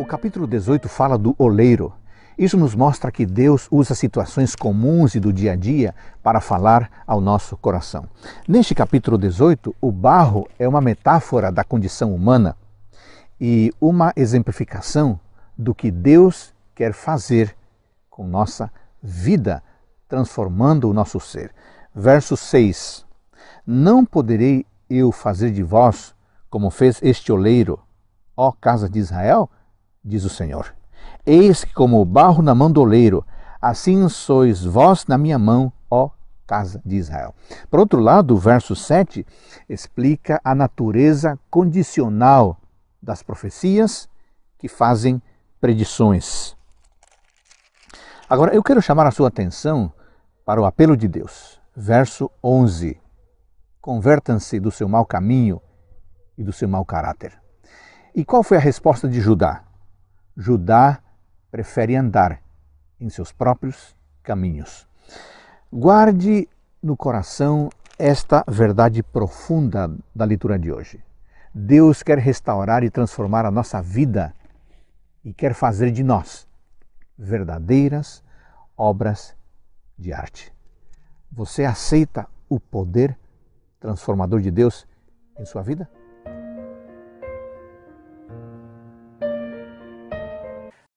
O capítulo 18 fala do oleiro. Isso nos mostra que Deus usa situações comuns e do dia a dia para falar ao nosso coração. Neste capítulo 18, o barro é uma metáfora da condição humana e uma exemplificação do que Deus quer fazer com nossa vida, transformando o nosso ser. Verso 6: Não poderei eu fazer de vós como fez este oleiro, ó casa de Israel? diz o Senhor. Eis que, como o barro na mão do oleiro, assim sois vós na minha mão, ó casa de Israel. Por outro lado, o verso 7 explica a natureza condicional das profecias que fazem predições. Agora, eu quero chamar a sua atenção para o apelo de Deus. Verso 11: Convertam-se do seu mau caminho e do seu mau caráter. E qual foi a resposta de Judá? Judá prefere andar em seus próprios caminhos. Guarde no coração esta verdade profunda da leitura de hoje. Deus quer restaurar e transformar a nossa vida e quer fazer de nós verdadeiras obras de arte. Você aceita o poder transformador de Deus em sua vida?